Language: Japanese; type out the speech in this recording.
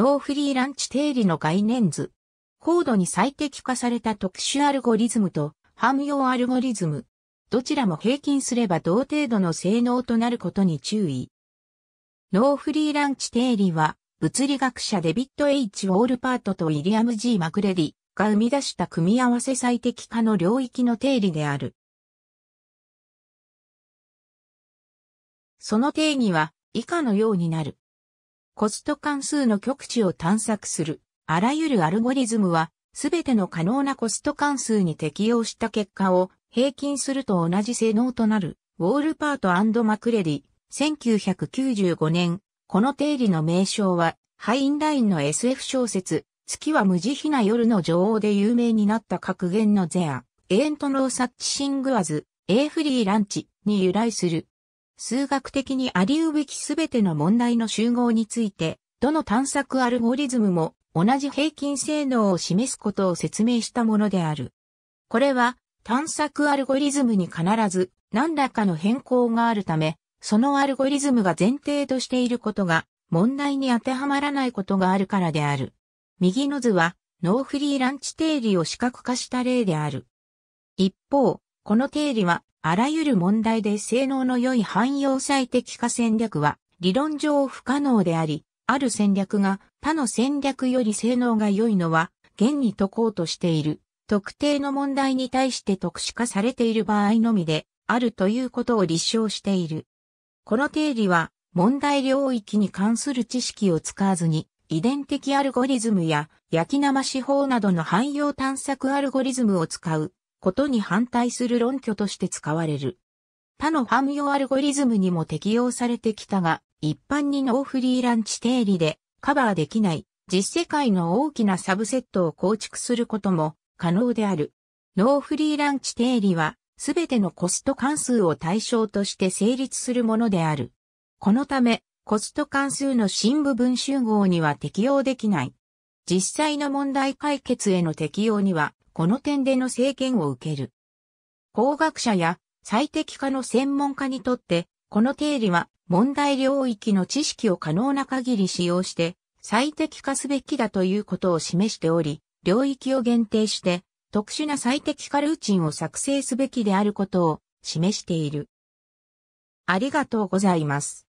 ノーフリーランチ定理の概念図。高度に最適化された特殊アルゴリズムと汎用アルゴリズム。どちらも平均すれば同程度の性能となることに注意。ノーフリーランチ定理は、物理学者デビッド・ H・ ウォールパートとイリアム・ G・ マクレディが生み出した組み合わせ最適化の領域の定理である。その定義は以下のようになる。コスト関数の極値を探索する。あらゆるアルゴリズムは、すべての可能なコスト関数に適用した結果を平均すると同じ性能となる。ウォールパートマクレディ、1995年、この定理の名称は、ハインラインの SF 小説、月は無慈悲な夜の女王で有名になった格言のゼア、エントノーサッチシングアズ、エーフリーランチに由来する。数学的にありうべきすべての問題の集合について、どの探索アルゴリズムも同じ平均性能を示すことを説明したものである。これは探索アルゴリズムに必ず何らかの変更があるため、そのアルゴリズムが前提としていることが問題に当てはまらないことがあるからである。右の図はノーフリーランチ定理を視覚化した例である。一方、この定理はあらゆる問題で性能の良い汎用最適化戦略は理論上不可能であり、ある戦略が他の戦略より性能が良いのは、現に解こうとしている、特定の問題に対して特殊化されている場合のみで、あるということを立証している。この定理は、問題領域に関する知識を使わずに、遺伝的アルゴリズムや焼き生手法などの汎用探索アルゴリズムを使うことに反対する論拠として使われる。他のファ用アルゴリズムにも適用されてきたが、一般にノーフリーランチ定理でカバーできない実世界の大きなサブセットを構築することも可能である。ノーフリーランチ定理は、すべてのコスト関数を対象として成立するものである。このため、コスト関数の新部分集合には適用できない。実際の問題解決への適用にはこの点での政権を受ける。工学者や最適化の専門家にとって、この定理は問題領域の知識を可能な限り使用して最適化すべきだということを示しており、領域を限定して特殊な最適化ルーチンを作成すべきであることを示している。ありがとうございます。